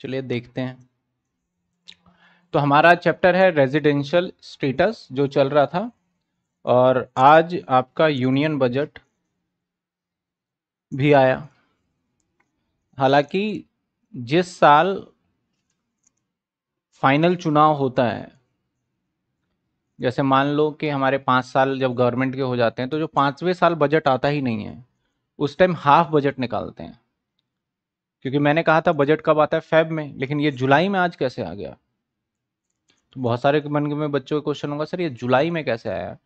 चलिए देखते हैं तो हमारा चैप्टर है रेजिडेंशियल स्टेटस जो चल रहा था और आज आपका यूनियन बजट भी आया हालांकि जिस साल फाइनल चुनाव होता है जैसे मान लो कि हमारे पाँच साल जब गवर्नमेंट के हो जाते हैं तो जो पाँचवें साल बजट आता ही नहीं है उस टाइम हाफ बजट निकालते हैं क्योंकि मैंने कहा था बजट कब आता है फेब में लेकिन ये जुलाई में आज कैसे आ गया तो बहुत सारे मन में बच्चों का क्वेश्चन होगा सर ये जुलाई में कैसे आया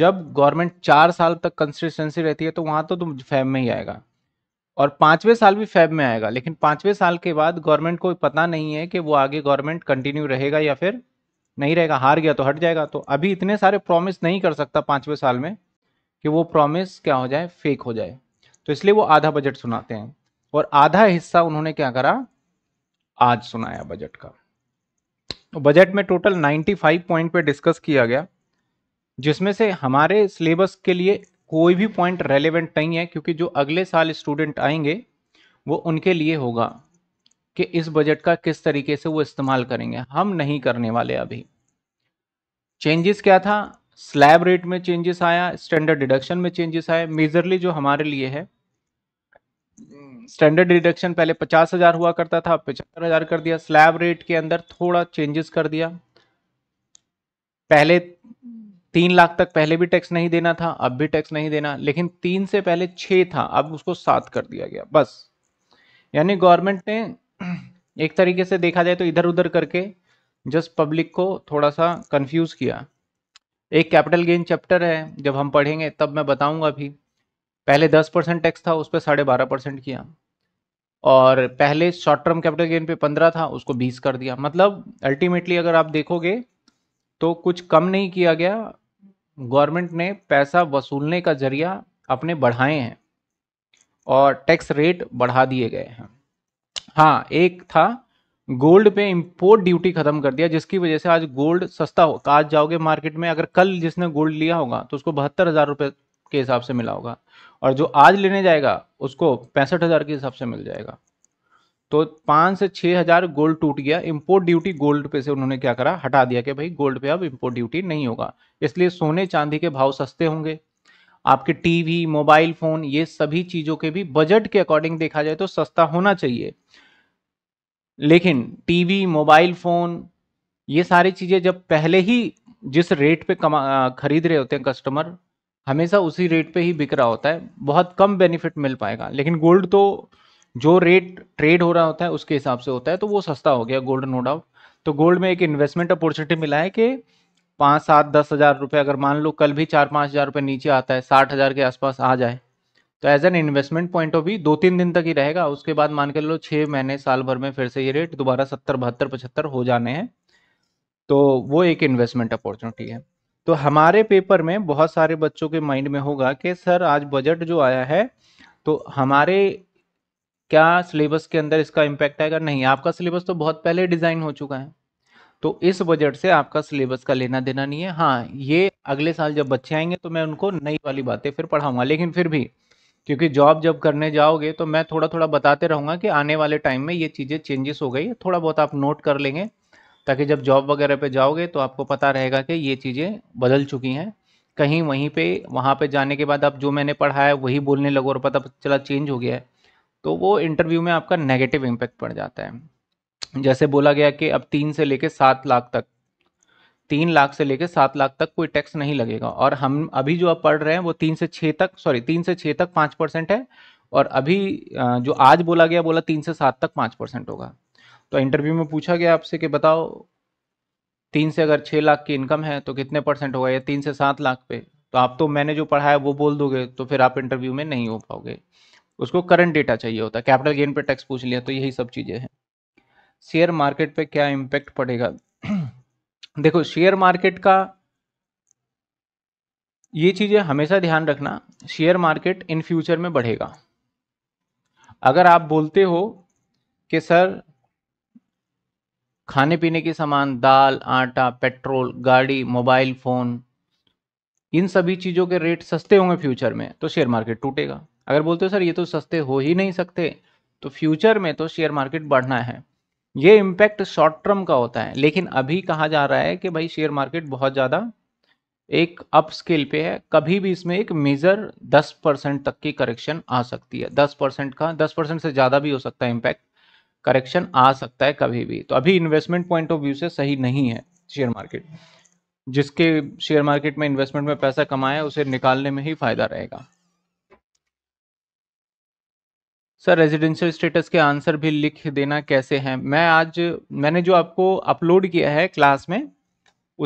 जब गवर्नमेंट चार साल तक कंसिस्टेंसी रहती है तो वहाँ तो तुम फैब में ही आएगा और पाँचवें साल भी फैब में आएगा लेकिन पाँचवें साल के बाद गवर्नमेंट को पता नहीं है कि वो आगे गवर्नमेंट कंटिन्यू रहेगा या फिर नहीं रहेगा हार गया तो हट जाएगा तो अभी इतने सारे प्रॉमिस नहीं कर सकता पाँचवें साल में कि वो प्रॉमिस क्या हो जाए फेक हो जाए तो इसलिए वो आधा बजट सुनाते हैं और आधा हिस्सा उन्होंने क्या करा आज सुनाया बजट का तो बजट में टोटल 95 पॉइंट पे डिस्कस किया गया जिसमें से हमारे सिलेबस के लिए कोई भी पॉइंट रेलेवेंट नहीं है क्योंकि जो अगले साल स्टूडेंट आएंगे वो उनके लिए होगा कि इस बजट का किस तरीके से वो इस्तेमाल करेंगे हम नहीं करने वाले अभी चेंजेस क्या था स्लैब रेट में चेंजेस आया स्टैंडर्ड डिडक्शन में चेंजेस आए मेजरली जो हमारे लिए है स्टैंडर्ड डिडक्शन पहले पचास हजार हुआ करता था पचहत्तर हजार कर दिया स्लैब रेट के अंदर थोड़ा चेंजेस कर दिया पहले तीन लाख तक पहले भी टैक्स नहीं देना था अब भी टैक्स नहीं देना लेकिन तीन से पहले छः था अब उसको सात कर दिया गया बस यानी गवर्नमेंट ने एक तरीके से देखा जाए तो इधर उधर करके जस्ट पब्लिक को थोड़ा सा कंफ्यूज किया एक कैपिटल गेन चैप्टर है जब हम पढ़ेंगे तब मैं बताऊंगा भी पहले दस परसेंट टैक्स था उस पर साढ़े बारह परसेंट किया और पहले शॉर्ट टर्म कैपिटल गेन पे पंद्रह था उसको बीस कर दिया मतलब अल्टीमेटली अगर आप देखोगे तो कुछ कम नहीं किया गया गवर्नमेंट ने पैसा वसूलने का जरिया अपने बढ़ाए हैं और टैक्स रेट बढ़ा दिए गए हैं हाँ एक था गोल्ड पे इंपोर्ट ड्यूटी खत्म कर दिया जिसकी वजह से आज गोल्ड सस्ता हो आज जाओगे मार्केट में अगर कल जिसने गोल्ड लिया होगा तो उसको बहत्तर हजार रुपए के हिसाब से मिला होगा और जो आज लेने जाएगा उसको पैंसठ हज़ार के हिसाब से मिल जाएगा तो पाँच से छः हज़ार गोल्ड टूट गया इम्पोर्ट ड्यूटी गोल्ड पे से उन्होंने क्या करा हटा दिया कि भाई गोल्ड पे अब इम्पोर्ट ड्यूटी नहीं होगा इसलिए सोने चांदी के भाव सस्ते होंगे आपके टीवी मोबाइल फ़ोन ये सभी चीज़ों के भी बजट के अकॉर्डिंग देखा जाए तो सस्ता होना चाहिए लेकिन टीवी मोबाइल फ़ोन ये सारी चीज़ें जब पहले ही जिस रेट पे कमा खरीद रहे होते हैं कस्टमर हमेशा उसी रेट पे ही बिक रहा होता है बहुत कम बेनिफिट मिल पाएगा लेकिन गोल्ड तो जो रेट ट्रेड हो रहा होता है उसके हिसाब से होता है तो वो सस्ता हो गया गोल्ड नो डाउट तो गोल्ड में एक इन्वेस्टमेंट अपॉर्चुनिटी मिला है कि पाँच सात दस हज़ार रुपये अगर मान लो कल भी चार पाँच हज़ार रुपये नीचे आता है साठ हज़ार के आसपास आ जाए तो as an investment point of view दो तीन दिन तक ही रहेगा उसके बाद मान के लो छः महीने साल भर में फिर से ये रेट दोबारा सत्तर बहत्तर पचहत्तर हो जाने हैं तो वो एक इन्वेस्टमेंट अपॉर्चुनिटी है तो हमारे पेपर में बहुत सारे बच्चों के माइंड में होगा कि सर आज बजट जो आया है तो हमारे क्या सिलेबस के अंदर इसका इम्पैक्ट आएगा नहीं आपका सिलेबस तो बहुत पहले डिज़ाइन हो चुका है तो इस बजट से आपका सिलेबस का लेना देना नहीं है हाँ ये अगले साल जब बच्चे आएंगे तो मैं उनको नई वाली बातें फिर पढ़ाऊंगा लेकिन फिर भी क्योंकि जॉब जब करने जाओगे तो मैं थोड़ा थोड़ा बताते रहूँगा कि आने वाले टाइम में ये चीज़ें चेंजेस हो गई थोड़ा बहुत आप नोट कर लेंगे ताकि जब जॉब वगैरह पे जाओगे तो आपको पता रहेगा कि ये चीज़ें बदल चुकी हैं कहीं वहीं पे वहाँ पे जाने के बाद आप जो मैंने पढ़ा है वही बोलने लगो और पता चला चेंज हो गया है तो वो इंटरव्यू में आपका नेगेटिव इम्पैक्ट पड़ जाता है जैसे बोला गया कि अब तीन से लेकर सात लाख तक तीन लाख से लेकर सात लाख तक कोई टैक्स नहीं लगेगा और हम अभी जो आप पढ़ रहे हैं वो तीन से छः तक सॉरी तीन से छः तक पाँच परसेंट है और अभी जो आज बोला गया बोला तीन से सात तक पाँच परसेंट होगा तो इंटरव्यू में पूछा गया आपसे कि बताओ तीन से अगर छः लाख की इनकम है तो कितने परसेंट होगा या तीन से सात लाख पे तो आप तो मैंने जो पढ़ाया वो बोल दोगे तो फिर आप इंटरव्यू में नहीं हो पाओगे उसको करंट डेटा चाहिए होता है कैपिटल गेन पे टैक्स पूछ लिया तो यही सब चीज़ें हैं शेयर मार्केट पे क्या इम्पैक्ट पड़ेगा देखो शेयर मार्केट का ये चीज़ें हमेशा ध्यान रखना शेयर मार्केट इन फ्यूचर में बढ़ेगा अगर आप बोलते हो कि सर खाने पीने के सामान दाल आटा पेट्रोल गाड़ी मोबाइल फ़ोन इन सभी चीज़ों के रेट सस्ते होंगे फ्यूचर में तो शेयर मार्केट टूटेगा अगर बोलते हो सर ये तो सस्ते हो ही नहीं सकते तो फ्यूचर में तो शेयर मार्केट बढ़ना है ये इम्पैक्ट शॉर्ट टर्म का होता है लेकिन अभी कहा जा रहा है कि भाई शेयर मार्केट बहुत ज़्यादा एक अप स्केल पे है कभी भी इसमें एक मेजर 10 परसेंट तक की करेक्शन आ सकती है 10 परसेंट का 10 परसेंट से ज़्यादा भी हो सकता है इम्पैक्ट करेक्शन आ सकता है कभी भी तो अभी इन्वेस्टमेंट पॉइंट ऑफ व्यू से सही नहीं है शेयर मार्केट जिसके शेयर मार्केट में इन्वेस्टमेंट में पैसा कमाया उसे निकालने में ही फायदा रहेगा सर रेजिडेंशियल स्टेटस के आंसर भी लिख देना कैसे हैं मैं आज मैंने जो आपको अपलोड किया है क्लास में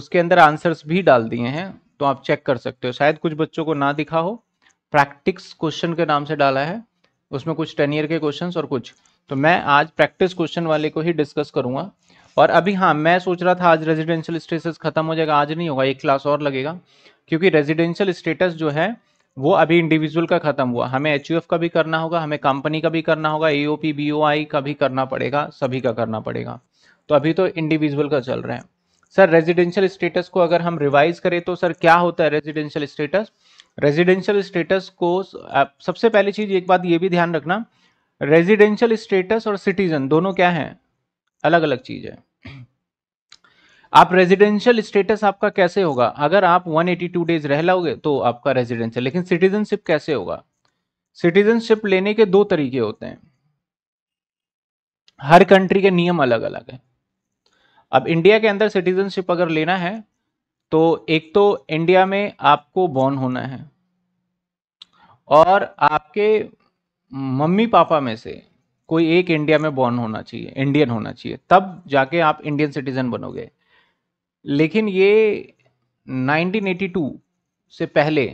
उसके अंदर आंसर्स भी डाल दिए हैं तो आप चेक कर सकते हो शायद कुछ बच्चों को ना दिखा हो प्रैक्टिक्स क्वेश्चन के नाम से डाला है उसमें कुछ टेन ईयर के क्वेश्चंस और कुछ तो मैं आज प्रैक्टिस क्वेश्चन वाले को ही डिस्कस करूंगा और अभी हाँ मैं सोच रहा था आज रेजिडेंशियल स्टेटस खत्म हो जाएगा आज नहीं होगा एक क्लास और लगेगा क्योंकि रेजिडेंशियल स्टेटस जो है वो अभी इंडिविजुअल का खत्म हुआ हमें एच का भी करना होगा हमें कंपनी का भी करना होगा ए बीओआई बी ओ आई का भी करना पड़ेगा सभी का करना पड़ेगा तो अभी तो इंडिविजुअल का चल रहा है सर रेजिडेंशियल स्टेटस को अगर हम रिवाइज करें तो सर क्या होता है रेजिडेंशियल स्टेटस रेजिडेंशियल स्टेटस को सबसे पहली चीज एक बात ये भी ध्यान रखना रेजिडेंशियल स्टेटस और सिटीजन दोनों क्या हैं अलग अलग चीज है आप रेजिडेंशियल स्टेटस आपका कैसे होगा अगर आप 182 डेज रह लाओगे तो आपका रेजिडेंशियल लेकिन सिटीजनशिप कैसे होगा सिटीजनशिप लेने के दो तरीके होते हैं हर कंट्री के नियम अलग अलग है अब इंडिया के अंदर सिटीजनशिप अगर लेना है तो एक तो इंडिया में आपको बॉर्न होना है और आपके मम्मी पापा में से कोई एक इंडिया में बॉर्न होना चाहिए इंडियन होना चाहिए तब जाके आप इंडियन सिटीजन बनोगे लेकिन ये 1982 से पहले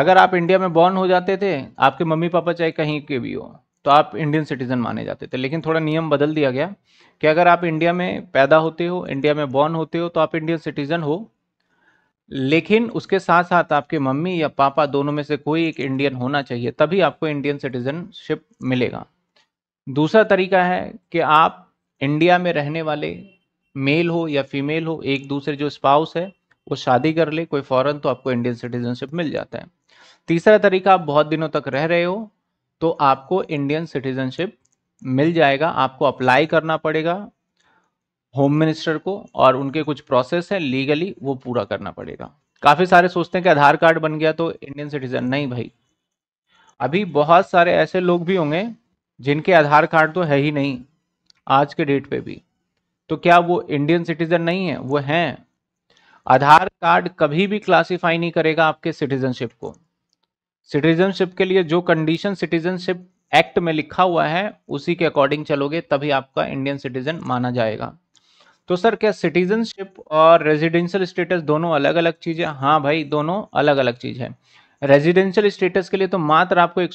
अगर आप इंडिया में बॉर्न हो जाते थे आपके मम्मी पापा चाहे कहीं के भी हो तो आप इंडियन सिटीजन माने जाते थे लेकिन थोड़ा नियम बदल दिया गया कि अगर आप इंडिया में पैदा होते हो इंडिया में बॉर्न होते हो तो आप इंडियन सिटीजन हो लेकिन उसके साथ साथ आपके मम्मी या पापा दोनों में से कोई एक इंडियन होना चाहिए तभी आपको इंडियन सिटीजनशिप मिलेगा दूसरा तरीका है कि आप इंडिया में रहने वाले मेल हो या फीमेल हो एक दूसरे जो स्पाउस है वो शादी कर ले कोई फॉरन तो आपको इंडियन सिटीजनशिप मिल जाता है तीसरा तरीका आप बहुत दिनों तक रह रहे हो तो आपको इंडियन सिटीजनशिप मिल जाएगा आपको अप्लाई करना पड़ेगा होम मिनिस्टर को और उनके कुछ प्रोसेस है लीगली वो पूरा करना पड़ेगा काफ़ी सारे सोचते हैं कि आधार कार्ड बन गया तो इंडियन सिटीजन नहीं भाई अभी बहुत सारे ऐसे लोग भी होंगे जिनके आधार कार्ड तो है ही नहीं आज के डेट पे भी तो क्या वो इंडियन सिटीजन नहीं है वो हैं आधार कार्ड कभी भी क्लासिफाई नहीं करेगा आपके सिटीजनशिप को सिटीजनशिप के लिए जो कंडीशन सिटीजनशिप एक्ट में लिखा हुआ है उसी के अकॉर्डिंग चलोगे तभी आपका इंडियन सिटीजन माना जाएगा तो सर क्या सिटीजनशिप और रेजिडेंशियल स्टेटस दोनों अलग अलग चीज़ है हाँ भाई दोनों अलग अलग चीज़ है रेजिडेंशियल स्टेटस के लिए तो मात्र आपको एक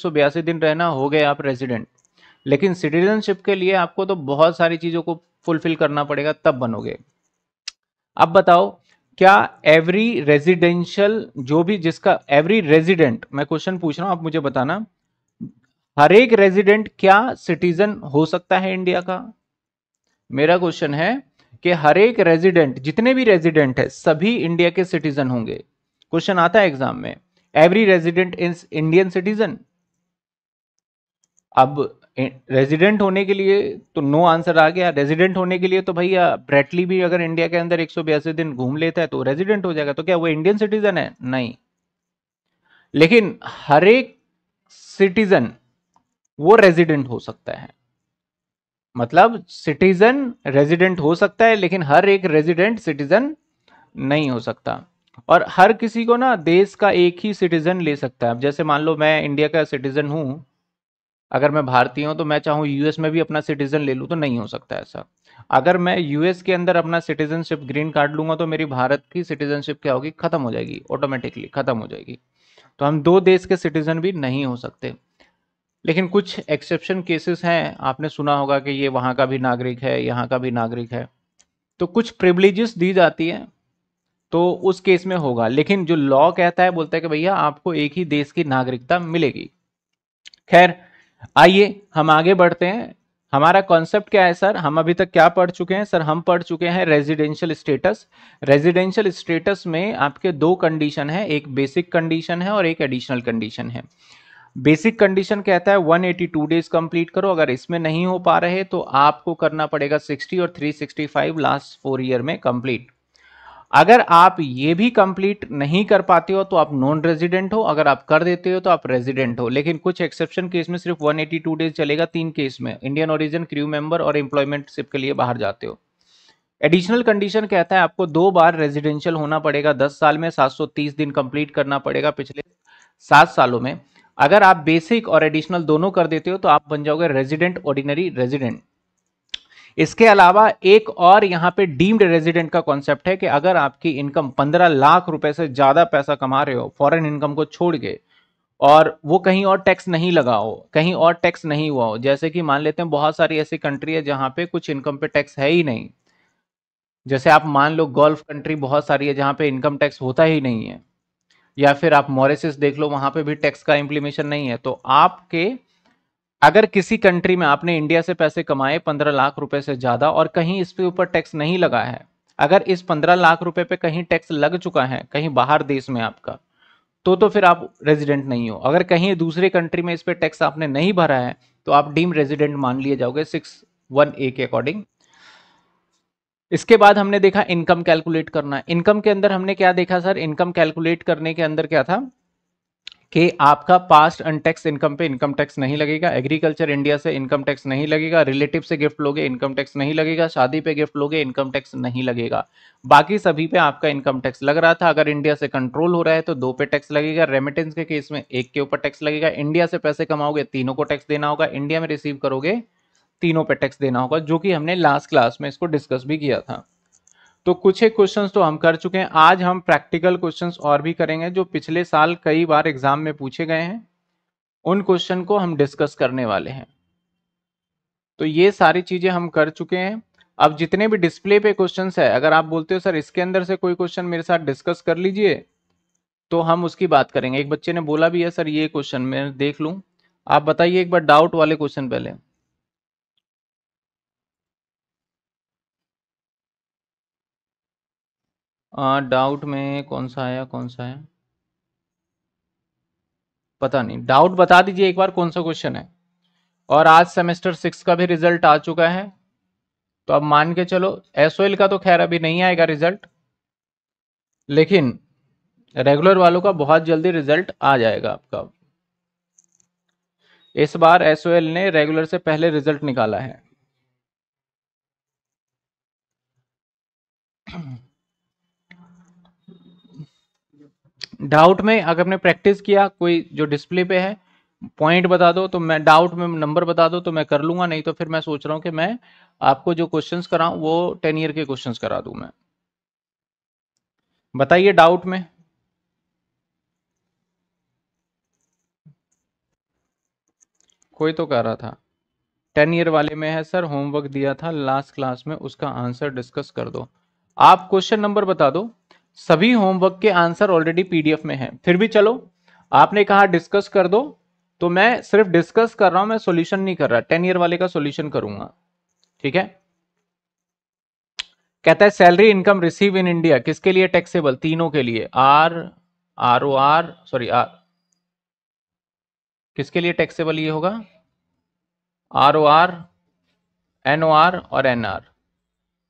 दिन रहना हो गए आप रेजिडेंट लेकिन सिटीजनशिप के लिए आपको तो बहुत सारी चीज़ों को फुलफिल करना पड़ेगा तब बनोगे अब बताओ क्या एवरी रेजिडेंशियल जो भी जिसका एवरी रेजिडेंट मैं क्वेश्चन पूछ रहा हूं आप मुझे बताना हर एक रेजिडेंट क्या सिटीजन हो सकता है इंडिया का मेरा क्वेश्चन है कि हर एक रेजिडेंट जितने भी रेजिडेंट है सभी इंडिया के सिटीजन होंगे क्वेश्चन आता है एग्जाम में every resident is Indian citizen अब रेजिडेंट होने के लिए तो नो आंसर आ गया रेजिडेंट होने के लिए तो भैया ब्रेटली भी अगर इंडिया के अंदर एक दिन घूम लेता है तो रेजिडेंट हो जाएगा तो क्या वो इंडियन सिटीजन है नहीं लेकिन हर एक सिटीजन वो रेजिडेंट हो सकता है मतलब सिटीजन रेजिडेंट हो सकता है लेकिन हर एक रेजिडेंट सिटीजन नहीं हो सकता और हर किसी को ना देश का एक ही सिटीजन ले सकता है अब जैसे मान लो मैं इंडिया का सिटीजन हूँ अगर मैं भारतीय हूँ तो मैं चाहूँ यूएस में भी अपना सिटीजन ले लूँ तो नहीं हो सकता ऐसा अगर मैं यूएस के अंदर अपना सिटीजनशिप ग्रीन कार्ड लूंगा तो मेरी भारत की सिटीजनशिप क्या होगी खत्म हो जाएगी ऑटोमेटिकली खत्म हो जाएगी तो हम दो देश के सिटीजन भी नहीं हो सकते लेकिन कुछ एक्सेप्शन केसेस हैं आपने सुना होगा कि ये वहाँ का भी नागरिक है यहाँ का भी नागरिक है तो कुछ प्रिवलेजेस दी जाती है तो उस केस में होगा लेकिन जो लॉ कहता है बोलता है कि भैया आपको एक ही देश की नागरिकता मिलेगी खैर आइए हम आगे बढ़ते हैं हमारा कॉन्सेप्ट क्या है सर हम अभी तक क्या पढ़ चुके हैं सर हम पढ़ चुके हैं रेजिडेंशियल स्टेटस रेजिडेंशियल स्टेटस में आपके दो कंडीशन है एक बेसिक कंडीशन है और एक एडिशनल कंडीशन है बेसिक कंडीशन कहता है 182 डेज कंप्लीट करो अगर इसमें नहीं हो पा रहे तो आपको करना पड़ेगा 60 और 365 लास्ट फोर ईयर में कंप्लीट अगर आप ये भी कंप्लीट नहीं कर पाते हो तो आप नॉन रेजिडेंट हो अगर आप कर देते हो तो आप रेजिडेंट हो लेकिन कुछ एक्सेप्शन केस में सिर्फ 182 डेज चलेगा तीन केस में इंडियन ओरिजिन क्रू मेंबर और एम्प्लॉयमेंटशिप के लिए बाहर जाते हो एडिशनल कंडीशन कहता है आपको दो बार रेजिडेंशियल होना पड़ेगा दस साल में सात दिन कंप्लीट करना पड़ेगा पिछले सात सालों में अगर आप बेसिक और एडिशनल दोनों कर देते हो तो आप बन जाओगे रेजिडेंट ऑर्डिनरी रेजिडेंट इसके अलावा एक और यहाँ पे डीम्ड रेजिडेंट का कॉन्सेप्ट है कि अगर आपकी इनकम पंद्रह लाख रुपए से ज्यादा पैसा कमा रहे हो फॉरेन इनकम को छोड़ के और वो कहीं और टैक्स नहीं लगा हो कहीं और टैक्स नहीं हुआ हो जैसे कि मान लेते हैं बहुत सारी ऐसी कंट्री है जहाँ पे कुछ इनकम पे टैक्स है ही नहीं जैसे आप मान लो गोल्फ कंट्री बहुत सारी है जहाँ पे इनकम टैक्स होता ही नहीं है या फिर आप मॉरिसिस देख लो वहां पे भी टैक्स का इम्प्लीमेशन नहीं है तो आपके अगर किसी कंट्री में आपने इंडिया से पैसे कमाए पंद्रह लाख रुपए से ज्यादा और कहीं इस ऊपर टैक्स नहीं लगा है अगर इस पंद्रह लाख रुपए पे कहीं टैक्स लग चुका है कहीं बाहर देश में आपका तो तो फिर आप रेजिडेंट नहीं हो अगर कहीं दूसरे कंट्री में इस पर टैक्स आपने नहीं भरा है तो आप डीम रेजिडेंट मान लिए जाओगे सिक्स वन ए के अकॉर्डिंग इसके बाद हमने देखा इनकम कैलकुलेट करना इनकम के अंदर हमने क्या देखा सर इनकम कैलकुलेट करने के अंदर क्या था कि आपका पास्ट अनटैक्स इनकम पे इनकम टैक्स नहीं लगेगा एग्रीकल्चर इंडिया से इनकम टैक्स नहीं लगेगा रिलेटिव से गिफ्ट लोगे इनकम टैक्स नहीं लगेगा शादी पे गिफ्ट लोगे इनकम टैक्स नहीं लगेगा बाकी सभी पे आपका इनकम टैक्स लग रहा था अगर इंडिया से कंट्रोल हो रहा है तो दो पे टैक्स लगेगा रेमिटेंस के केस में एक के ऊपर टैक्स लगेगा इंडिया से पैसे कमाओगे तीनों को टैक्स देना होगा इंडिया में रिसीव करोगे तीनों पे टैक्स देना होगा जो कि हमने लास्ट क्लास में इसको डिस्कस भी किया था तो कुछ एक क्वेश्चंस तो हम कर चुके हैं आज हम प्रैक्टिकल क्वेश्चंस और भी करेंगे जो पिछले साल कई बार एग्जाम में पूछे गए हैं उन क्वेश्चन को हम डिस्कस करने वाले हैं तो ये सारी चीजें हम कर चुके हैं अब जितने भी डिस्प्ले पे क्वेश्चन है अगर आप बोलते हो सर इसके अंदर से कोई क्वेश्चन मेरे साथ डिस्कस कर लीजिए तो हम उसकी बात करेंगे एक बच्चे ने बोला भी है सर ये क्वेश्चन मैं देख लूँ आप बताइए एक बार डाउट वाले क्वेश्चन पहले डाउट में कौन सा आया कौन सा आया पता नहीं डाउट बता दीजिए एक बार कौन सा क्वेश्चन है और आज सेमेस्टर सिक्स का भी रिजल्ट आ चुका है तो अब मान के चलो एसओएल का तो खैर अभी नहीं आएगा रिजल्ट लेकिन रेगुलर वालों का बहुत जल्दी रिजल्ट आ जाएगा आपका इस बार एसओएल ने रेगुलर से पहले रिजल्ट निकाला है डाउट में अगर आपने प्रैक्टिस किया कोई जो डिस्प्ले पे है पॉइंट बता दो तो मैं डाउट में नंबर बता दो तो मैं कर लूंगा नहीं तो फिर मैं सोच रहा हूँ कि मैं आपको जो क्वेश्चन कराऊँ वो टेन ईयर के क्वेश्चन करा दू मैं बताइए डाउट में कोई तो कह रहा था टेन ईयर वाले में है सर होमवर्क दिया था लास्ट क्लास में उसका आंसर डिस्कस कर दो आप क्वेश्चन नंबर बता दो सभी होमवर्क के आंसर ऑलरेडी पीडीएफ में है फिर भी चलो आपने कहा डिस्कस कर दो तो मैं सिर्फ डिस्कस कर रहा हूं मैं सॉल्यूशन नहीं कर रहा टेन ईयर वाले का सॉल्यूशन करूंगा ठीक है कहता है salary income receive in India किसके लिए टैक्सेबल तीनों के लिए R R O R sorry R किसके लिए टैक्सेबल ये होगा R O R N O R और एन आर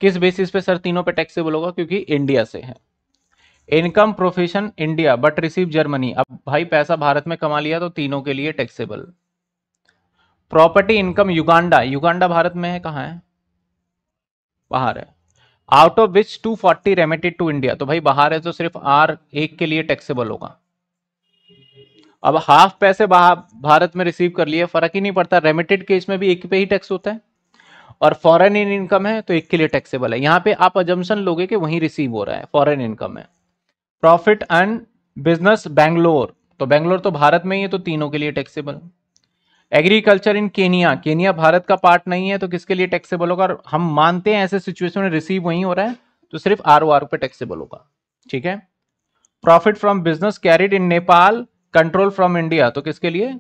किस बेसिस पे सर तीनों पे टैक्सेबल होगा क्योंकि इंडिया से है income profession India but receive Germany अब भाई पैसा भारत में कमा लिया तो तीनों के लिए taxable property income Uganda Uganda भारत में है कहाँ है बाहर है out of which 240 forty remitted to India तो भाई बाहर है तो सिर्फ आर एक के लिए टैक्सेबल होगा अब हाफ पैसे भारत में रिसीव कर लिए फर्क ही नहीं पड़ता रेमिटेड केस में भी एक पे ही टैक्स होता है और फॉरेन इन इनकम है तो एक के लिए टैक्सेबल है यहाँ पे आप अजम्सन लोगे कि वहीं रिसीव हो रहा है फॉरेन इनकम है प्रॉफिट एंड बिजनेस बैंगलोर तो बेंगलोर तो भारत में ही है तो तीनों के लिए taxable agriculture in Kenya Kenya भारत का पार्ट नहीं है तो किसके लिए टैक्सेबल होगा हम मानते हैं ऐसे सिचुएशन में रिसीव वहीं हो रहा है तो सिर्फ आर ओ आर पे टैक्सेबल होगा ठीक है profit from business carried in Nepal control from India तो किसके लिए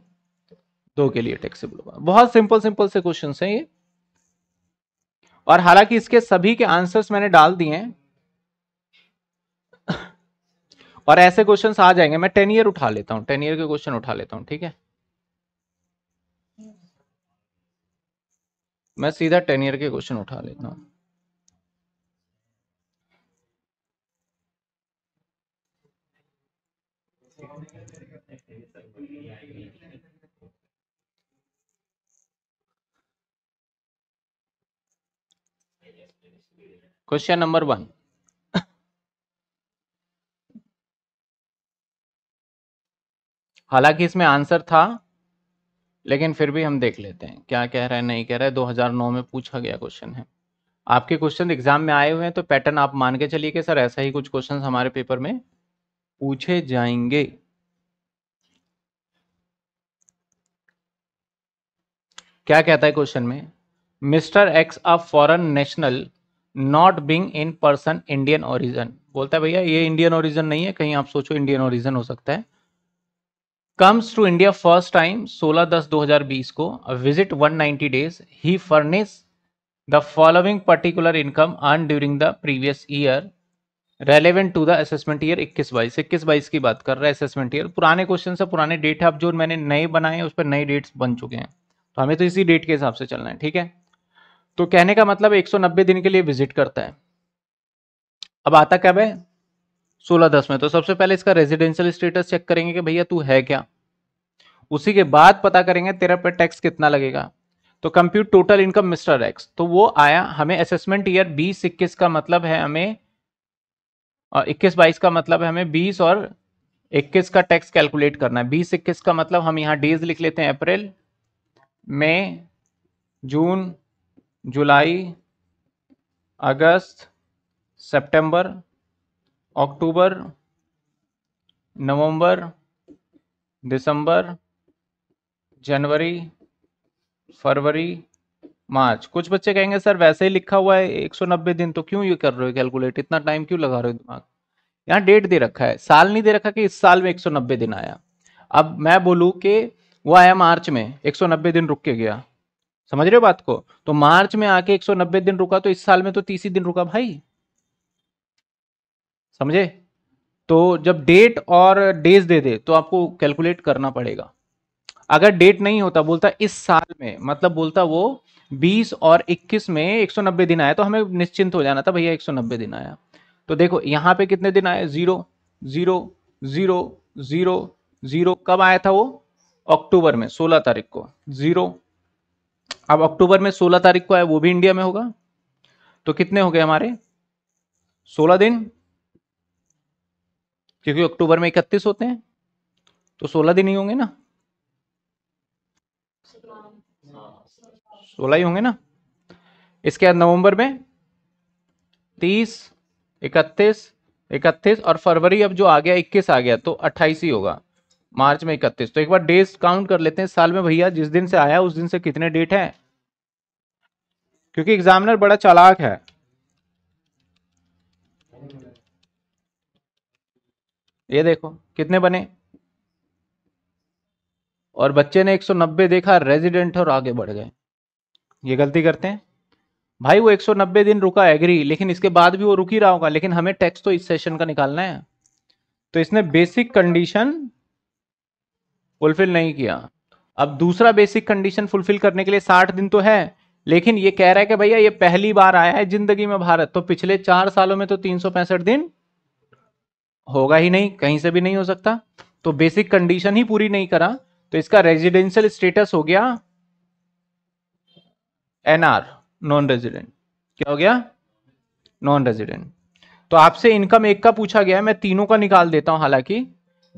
दो के लिए टैक्सेबल होगा बहुत सिंपल सिंपल से क्वेश्चन है ये और हालांकि इसके सभी के आंसर्स मैंने डाल दिए हैं और ऐसे क्वेश्चन आ जाएंगे मैं टेन ईयर उठा लेता हूँ टेन ईयर के क्वेश्चन उठा लेता हूँ ठीक है मैं सीधा टेन ईयर के क्वेश्चन उठा लेता हूँ क्वेश्चन नंबर वन हालांकि इसमें आंसर था लेकिन फिर भी हम देख लेते हैं क्या कह रहा है नहीं कह रहा है 2009 में पूछा गया क्वेश्चन है आपके क्वेश्चन एग्जाम में आए हुए हैं तो पैटर्न आप मान के चलिए कि सर ऐसा ही कुछ क्वेश्चन हमारे पेपर में पूछे जाएंगे क्या कहता है क्वेश्चन में mister X a foreign national not being in person Indian origin बोलता है भैया ये इंडियन ओरिजन नहीं है कहीं आप सोचो इंडियन ओरिजन हो सकता है comes to India first time 16 दस 2020 को visit 190 days he furnishes the following particular income earn during the previous year relevant to the assessment year इक्कीस बाईस इक्कीस बाईस की बात कर रहे हैं असेसमेंट ईयर पुराने क्वेश्चन से पुराने डेट है अब जो मैंने नए बनाए हैं उस पर नए डेट्स बन चुके हैं तो हमें तो इसी डेट के हिसाब से चलना है ठीक है तो कहने का मतलब 190 दिन के लिए विजिट करता है अब आता कब है सोलह दस में तो सबसे पहले इसका रेजिडेंशियल स्टेटस चेक करेंगे कि भैया तू है क्या उसी के बाद पता करेंगे तेरा पे टैक्स कितना लगेगा तो compute total income mister X तो वो आया हमें असेसमेंट ईयर बीस इक्कीस का मतलब है हमें इक्कीस बाईस का मतलब है हमें बीस और इक्कीस का टैक्स कैलकुलेट करना है बीस इक्कीस का मतलब हम यहाँ डेज लिख लेते हैं अप्रैल मई जून जुलाई अगस्त सेप्टेम्बर अक्टूबर नवंबर दिसंबर जनवरी फरवरी मार्च कुछ बच्चे कहेंगे सर वैसे ही लिखा हुआ है 190 दिन तो क्यों ये कर रहे हो कैलकुलेट इतना टाइम क्यों लगा रहे हो दिमाग यहाँ डेट दे रखा है साल नहीं दे रखा कि इस साल में 190 दिन आया अब मैं बोलू कि वो आया मार्च में 190 दिन रुक के गया समझ रहे हो बात को तो मार्च में आके 190 दिन रुका तो इस साल में तो तीस दिन रुका भाई समझे तो जब डेट और डेज दे दे तो आपको कैलकुलेट करना पड़ेगा अगर डेट नहीं होता बोलता इस साल में मतलब बोलता वो 20 और 21 में 190 दिन आया तो हमें निश्चिंत हो जाना था भैया 190 दिन आया तो देखो यहाँ पे कितने दिन आए zero zero zero zero zero कब आया था वो अक्टूबर में 16 तारीख को जीरो अब अक्टूबर में 16 तारीख को आया वो भी इंडिया में होगा तो कितने हो गए हमारे 16 दिन क्योंकि अक्टूबर में इकतीस होते हैं तो सोलह दिन ही होंगे ना सोलह ही होंगे ना इसके बाद नवंबर में तीस इकतीस इकतीस और फरवरी अब जो आ गया इक्कीस आ गया तो अट्ठाईस ही होगा मार्च में इकतीस तो एक बार डेज काउंट कर लेते हैं साल में भैया जिस दिन से आया उस दिन से कितने डेट हैं क्योंकि एग्जामिनर बड़ा चालाक है ये देखो कितने बने और बच्चे ने 190 देखा रेजिडेंट और आगे बढ़ गए ये गलती करते हैं भाई वो 190 दिन रुका एग्री लेकिन इसके बाद भी वो रुक ही रहा होगा लेकिन हमें टैक्स तो इस सेशन का निकालना है तो इसने बेसिक कंडीशन फुलफिल नहीं किया अब दूसरा बेसिक कंडीशन फुलफिल करने के लिए साठ दिन तो है लेकिन ये कह रहा है कि भैया ये पहली बार आया है जिंदगी में भारत तो पिछले चार सालों में तो तीन दिन होगा ही नहीं कहीं से भी नहीं हो सकता तो बेसिक कंडीशन ही पूरी नहीं करा तो इसका रेजिडेंशियल स्टेटस हो गया एनआर नॉन रेजिडेंट क्या हो गया नॉन रेजिडेंट तो आपसे इनकम एक का पूछा गया है मैं तीनों का निकाल देता हूं हालांकि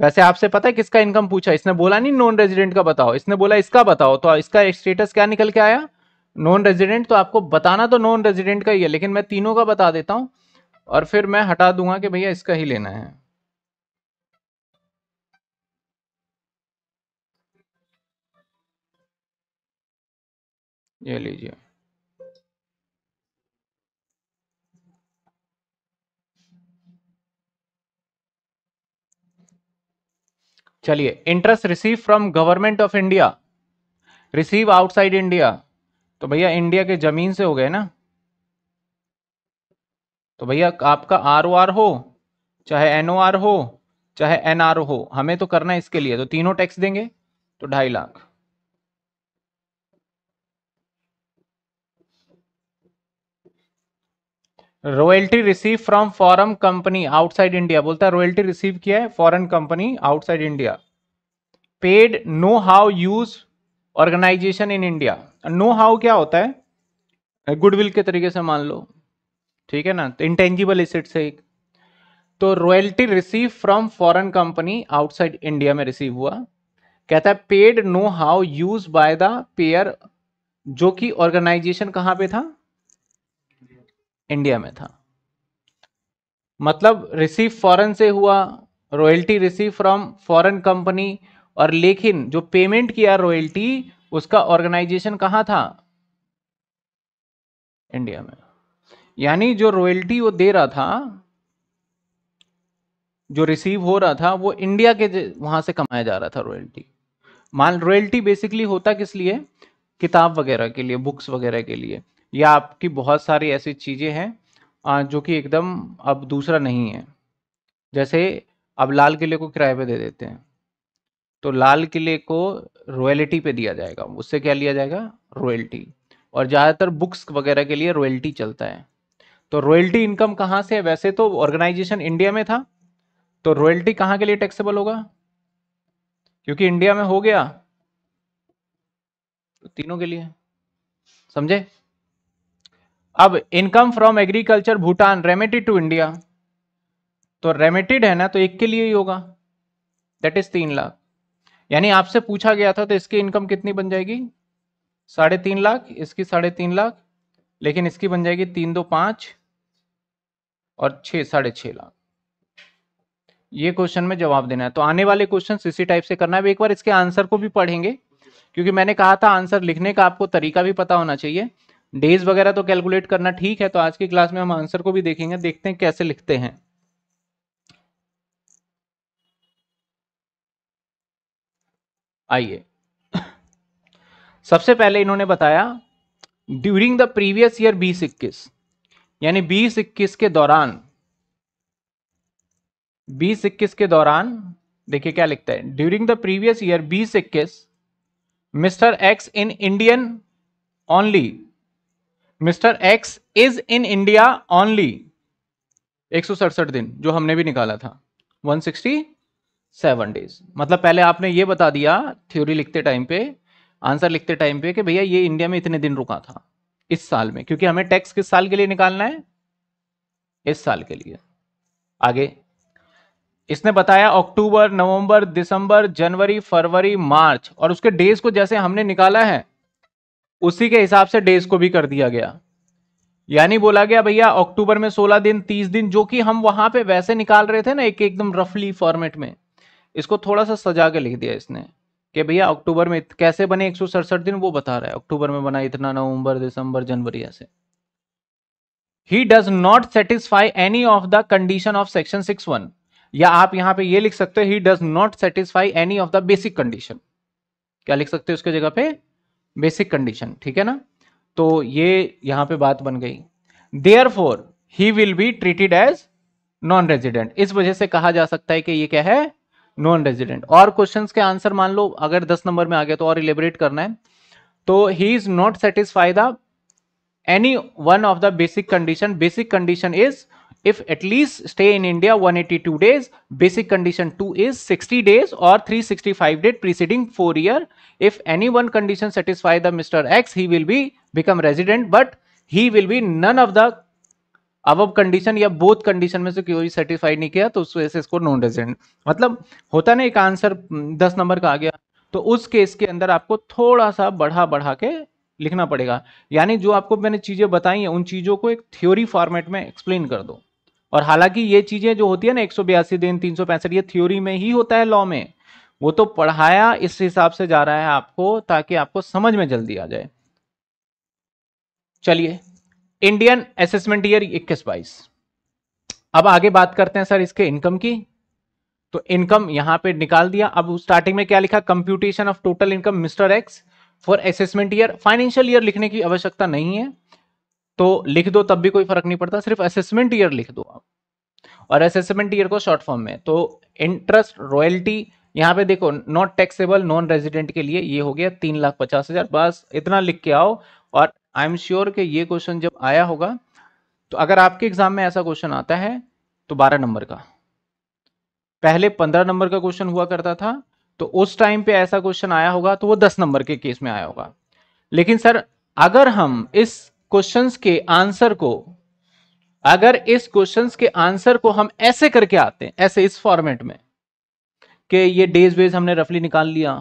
वैसे आपसे पता है किसका इनकम पूछा इसने बोला नहीं नॉन रेजिडेंट का बताओ इसने बोला इसका बताओ तो इसका स्टेटस क्या निकल के आया नॉन रेजिडेंट तो आपको बताना तो नॉन रेजिडेंट का ही है लेकिन मैं तीनों का बता देता हूं और फिर मैं हटा दूंगा कि भैया इसका ही लेना है ये लीजिए चलिए interest receive from government of India receive outside India तो भैया इंडिया के जमीन से हो गए ना तो भैया आपका आर ओ आर हो चाहे एन ओ आर हो चाहे एन आर हो हमें तो करना है इसके लिए तो तीनों टैक्स देंगे तो ढाई lakh royalty receive from foreign company outside India बोलता है रॉयल्टी रिसीव किया है foreign company outside India paid know how use organisation in India know how क्या होता है गुडविल के तरीके से मान लो ठीक है ना तो इंटेंजिबल एसेट्स है एक तो royalty receive from foreign company outside India में रिसीव हुआ कहता है paid know how use by the payer जो कि ऑर्गेनाइजेशन कहां पे था इंडिया में था मतलब रिसीव फॉरेन से हुआ royalty receive from foreign company और लेकिन जो पेमेंट किया रॉयल्टी उसका ऑर्गेनाइजेशन कहां था इंडिया में यानी जो रॉयल्टी वो दे रहा था जो रिसीव हो रहा था वो इंडिया के वहां से कमाया जा रहा था रॉयल्टी मान रॉयल्टी बेसिकली होता किस लिए किताब वगैरह के लिए बुक्स वगैरह के लिए या आपकी बहुत सारी ऐसी चीज़ें हैं जो कि एकदम अब दूसरा नहीं है जैसे अब लाल किले को किराए पे दे देते हैं तो लाल किले को रॉयल्टी पे दिया जाएगा उससे क्या लिया जाएगा रॉयल्टी और ज़्यादातर बुक्स वगैरह के लिए रॉयल्टी चलता है तो रॉयल्टी इनकम कहां से है वैसे तो ऑर्गेनाइजेशन इंडिया में था तो रॉयल्टी कहां के लिए टैक्सेबल होगा क्योंकि इंडिया में हो गया तो तीनों के लिए समझे अब income from agriculture Bhutan remitted to India तो रेमेटेड है ना तो एक के लिए ही होगा दैट इज तीन लाख यानी आपसे पूछा गया था तो इसकी इनकम कितनी बन जाएगी साढ़े तीन लाख इसकी साढ़े तीन लाख लेकिन इसकी बन जाएगी तीन दो पांच और छ साढ़े छः लाख ये क्वेश्चन में जवाब देना है तो आने वाले क्वेश्चन इसी टाइप से करना है एक बार इसके आंसर को भी पढ़ेंगे क्योंकि मैंने कहा था आंसर लिखने का आपको तरीका भी पता होना चाहिए डेज वगैरह तो कैलकुलेट करना ठीक है तो आज की क्लास में हम आंसर को भी देखेंगे देखते हैं कैसे लिखते हैं आइए सबसे पहले इन्होंने बताया ड्यूरिंग द प्रीवियस ईयर बीस इक्कीस यानी बीस इक्कीस के दौरान बीस इक्कीस के दौरान देखिए क्या लिखता है ड्यूरिंग द प्रीवियस ईयर बीस इक्कीस mister X in Indian only mister X is in India only एक सौ सड़सठ दिन जो हमने भी निकाला था वन सिक्सटी सेवन डेज मतलब पहले आपने ये बता दिया थ्योरी लिखते टाइम पे आंसर लिखते टाइम पे कि भैया ये इंडिया में इतने दिन रुका था इस साल में क्योंकि हमें टैक्स किस साल के लिए निकालना है इस साल के लिए आगे इसने बताया अक्टूबर नवंबर दिसंबर जनवरी फरवरी मार्च और उसके डेज को जैसे हमने निकाला है उसी के हिसाब से डेज को भी कर दिया गया यानी बोला गया भैया अक्टूबर में 16 दिन 30 दिन जो कि हम वहां पे वैसे निकाल रहे थे ना एक एकदम रफली फॉर्मेट में इसको थोड़ा सा सजा के लिख दिया इसने कि भैया अक्टूबर में कैसे बने एक दिन वो बता रहा है अक्टूबर में बना इतना नवंबर दिसंबर जनवरी ऐसे ही does not satisfy any of the condition of section six one या आप यहां पे ये लिख सकते हो he does not satisfy any of the basic condition क्या लिख सकते हो उसके जगह पे बेसिक कंडीशन ठीक है ना तो ये यहां पे बात बन गई therefore he will be treated as non resident इस वजह से कहा जा सकता है कि ये क्या है नॉन रेजिडेंट और क्वेश्चन के आंसर मान लो अगर दस नंबर में आ गया तो और इलेबरेट करना है तो he is not satisfy the any one of the basic condition basic condition is if at least stay in India one eighty two days basic condition two is sixty days और three sixty five days preceding four year if any one condition satisfy the mister X he will be become resident but he will be none of the अब अब condition या both condition में से कोई satisfy नहीं किया तो उस वजह से इसको नॉन रेजिडेंट मतलब होता ना एक आंसर हम्म, दस नंबर का आ गया तो उस केस के अंदर आपको थोड़ा सा बढ़ा बढ़ा के लिखना पड़ेगा यानी जो आपको मैंने चीज़ें बताई हैं उन चीज़ों को एक थ्योरी फॉर्मेट में एक्सप्लेन कर दो और हालांकि ये चीज़ें जो होती है ना एक दिन तीन ये थ्योरी में ही होता है लॉ में वो तो पढ़ाया इस हिसाब से जा रहा है आपको ताकि आपको समझ में जल्दी आ जाए चलिए इंडियन असेसमेंट ईयर इक्कीस बाईस अब आगे बात करते हैं सर इसके इनकम की तो इनकम यहां पे निकाल दिया अब स्टार्टिंग में क्या लिखा computation of total income mister X for assessment year financial year लिखने की आवश्यकता नहीं है तो लिख दो तब भी कोई फर्क नहीं पड़ता सिर्फ असेसमेंट ईयर लिख दो आप और असेसमेंट ईयर को शॉर्ट फॉर्म में तो इंटरेस्ट रॉयल्टी यहां पे देखो नॉट टैक्सेबल नॉन रेजिडेंट के लिए ये हो गया तीन लाख पचास हजार बस इतना लिख के आओ और आई एम श्योर कि ये क्वेश्चन जब आया होगा तो अगर आपके एग्जाम में ऐसा क्वेश्चन आता है तो बारह नंबर का पहले पंद्रह नंबर का क्वेश्चन हुआ करता था तो उस टाइम पे ऐसा क्वेश्चन आया होगा तो वो दस नंबर के केस में आया होगा लेकिन सर अगर हम इस क्वेश्चंस के आंसर को अगर इस क्वेश्चंस के आंसर को हम ऐसे करके आते हैं ऐसे इस फॉर्मेट में कि ये डेज वेज हमने रफली निकाल लिया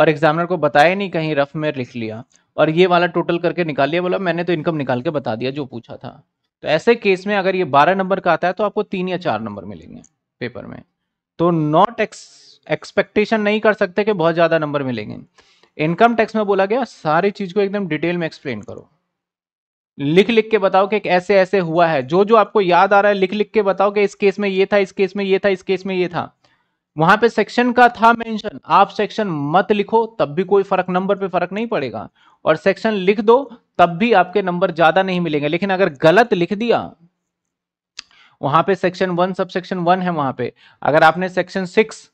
और एग्जामिनर को बताया नहीं कहीं रफ में लिख लिया और ये वाला टोटल करके निकाल लिया बोला मैंने तो इनकम निकाल के बता दिया जो पूछा था तो ऐसे केस में अगर ये बारह नंबर का आता है तो आपको तीन या चार नंबर मिलेंगे पेपर में तो नॉट एक्सपेक्टेशन नहीं कर सकते कि बहुत ज़्यादा नंबर मिलेंगे इनकम टैक्स में बोला गया सारी चीज़ को एकदम डिटेल में एक्सप्लेन करो लिख लिख के बताओ कि ऐसे ऐसे हुआ है जो जो आपको याद आ रहा है लिख लिख के बताओ कि इस केस में ये था इस केस में ये था इस केस में ये था वहां पे सेक्शन का था मेंशन आप सेक्शन मत लिखो तब भी कोई फर्क नंबर पे फर्क नहीं पड़ेगा और सेक्शन लिख दो तब भी आपके नंबर ज्यादा नहीं मिलेंगे लेकिन अगर गलत लिख दिया वहां पे section one sub section one है वहां पे अगर आपने सेक्शन सिक्स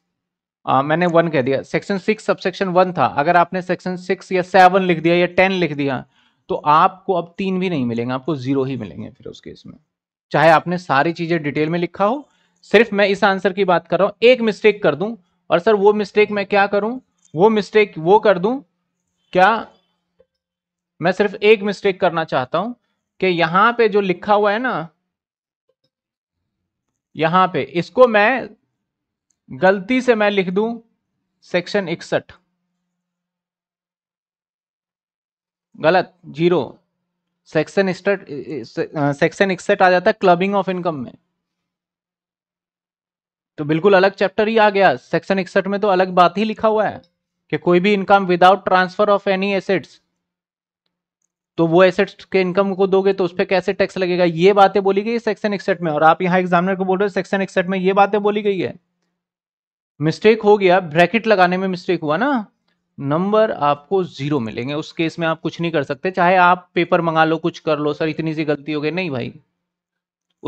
आ, मैंने वन कह दिया section six sub section one था अगर आपने सेक्शन सिक्स या सेवन लिख दिया या टेन लिख दिया तो आपको अब तीन भी नहीं मिलेंगे आपको जीरो ही मिलेंगे फिर उस केस में चाहे आपने सारी चीजें डिटेल में लिखा हो सिर्फ मैं इस आंसर की बात कर रहा हूं एक मिस्टेक कर दूं और सर वो मिस्टेक मैं क्या करूं वो मिस्टेक वो कर दूं क्या मैं सिर्फ एक मिस्टेक करना चाहता हूं कि यहां पे जो लिखा हुआ है ना यहां पे इसको मैं गलती से मैं लिख दूं सेक्शन इकसठ गलत जीरो सेक्शन इकसठ सेक्शन इकसठ आ जाता है क्लबिंग ऑफ इनकम में तो बिल्कुल अलग चैप्टर ही आ गया सेक्शन इकसठ में तो अलग बात ही लिखा हुआ है कि कोई भी income without transfer of any assets तो वो एसेट्स के इनकम को दोगे तो उस पर कैसे टैक्स लगेगा ये बातें बोली गई सेक्शन इकसठ में और आप यहाँ एग्जामिनर को बोल रहे हो सेक्शन इकसठ में ये बातें बोली गई है मिस्टेक हो गया ब्रैकेट लगाने में मिस्टेक हुआ ना नंबर आपको जीरो मिलेंगे उस केस में आप कुछ नहीं कर सकते चाहे आप पेपर मंगा लो कुछ कर लो सर इतनी सी गलती हो गई नहीं भाई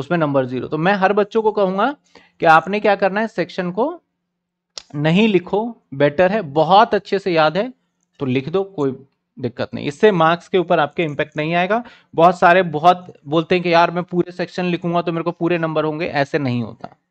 उसमें नंबर जीरो तो मैं हर बच्चों को कहूंगा कि आपने क्या करना है सेक्शन को नहीं लिखो बेटर है बहुत अच्छे से याद है तो लिख दो कोई दिक्कत नहीं इससे मार्क्स के ऊपर आपके इम्पैक्ट नहीं आएगा बहुत सारे बहुत बोलते हैं कि यार मैं पूरे सेक्शन लिखूंगा तो मेरे को पूरे नंबर होंगे ऐसे नहीं होता